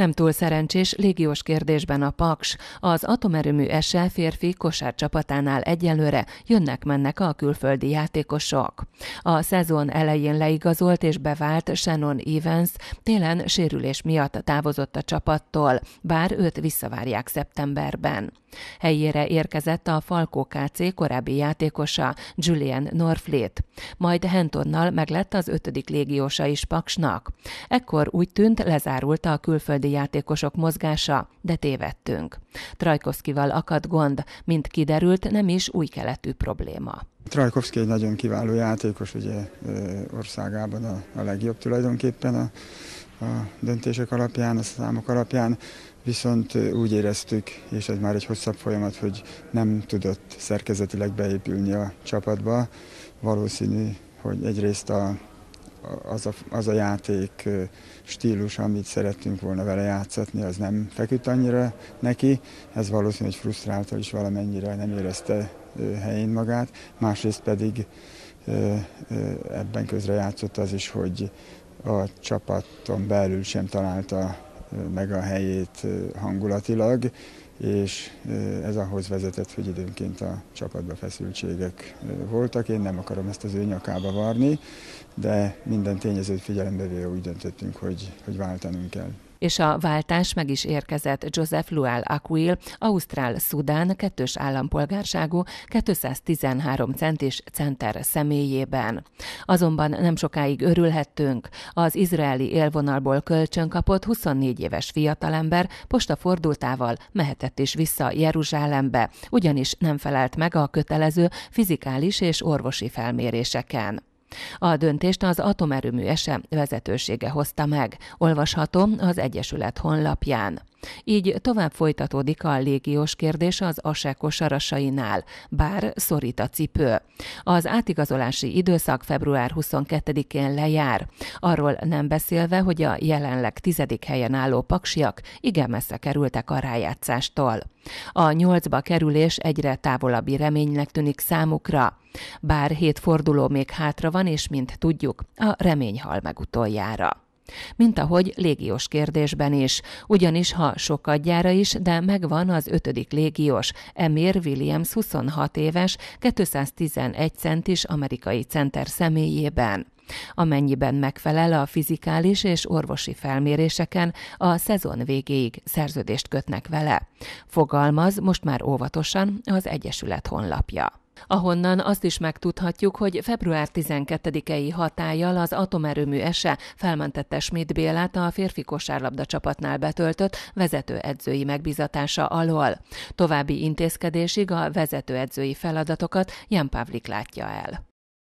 Nem túl szerencsés légiós kérdésben a Paks, az atomerőmű SL férfi kosár csapatánál egyelőre jönnek-mennek a külföldi játékosok. A szezon elején leigazolt és bevált Shannon Evans télen sérülés miatt távozott a csapattól, bár őt visszavárják szeptemberben. Helyére érkezett a Falkó KC korábbi játékosa Julian Norfleet, majd Hentonnal meglett az ötödik légiósa is Paksnak. Ekkor úgy tűnt lezárult a külföldi többi játékosok mozgása, de tévedtünk. Trajkovszkival akadt gond, mint kiderült, nem is új keletű probléma. Trajkovszki egy nagyon kiváló játékos, ugye országában a, a legjobb tulajdonképpen a, a döntések alapján, a számok alapján, viszont úgy éreztük, és ez már egy hosszabb folyamat, hogy nem tudott szerkezetileg beépülni a csapatba. Valószínű, hogy egyrészt a az a, az a játék stílus, amit szerettünk volna vele játszatni, az nem feküdt annyira neki. Ez valószínű, hogy frusztrálta is valamennyire, nem érezte helyén magát. Másrészt pedig ebben közre játszott az is, hogy a csapaton belül sem találta meg a helyét hangulatilag, és ez ahhoz vezetett, hogy időnként a csapatba feszültségek voltak. Én nem akarom ezt az ő nyakába varni, de minden tényezőt figyelembe véve úgy döntöttünk, hogy, hogy váltanunk kell és a váltás meg is érkezett Joseph Luel Aquil, Ausztrál-Szudán kettős állampolgárságú 213 centis center személyében. Azonban nem sokáig örülhettünk. Az izraeli élvonalból kölcsön kapott 24 éves fiatalember postafordultával mehetett is vissza Jeruzsálembe, ugyanis nem felelt meg a kötelező fizikális és orvosi felméréseken. A döntést az atomerőmű ese vezetősége hozta meg, olvasható az Egyesület honlapján. Így tovább folytatódik a légiós kérdés az ASE kosarasainál, bár szorít a cipő. Az átigazolási időszak február 22-én lejár, arról nem beszélve, hogy a jelenleg tizedik helyen álló paksiak igen messze kerültek a rájátszástól. A nyolcba kerülés egyre távolabbi reménynek tűnik számukra, bár hét forduló még hátra van, és mint tudjuk, a remény hal meg utoljára mint ahogy légiós kérdésben is, ugyanis ha sokadjára is, de megvan az ötödik légiós, Emir Williams 26 éves, 211 centis amerikai center személyében. Amennyiben megfelel a fizikális és orvosi felméréseken, a szezon végéig szerződést kötnek vele. Fogalmaz most már óvatosan az Egyesület honlapja ahonnan azt is megtudhatjuk, hogy február 12-i hatállyal az atomerőmű ese felmentette Schmidt Bélát a férfi kosárlabda csapatnál betöltött vezetőedzői megbizatása alól. További intézkedésig a vezetőedzői feladatokat Jan Pavlik látja el.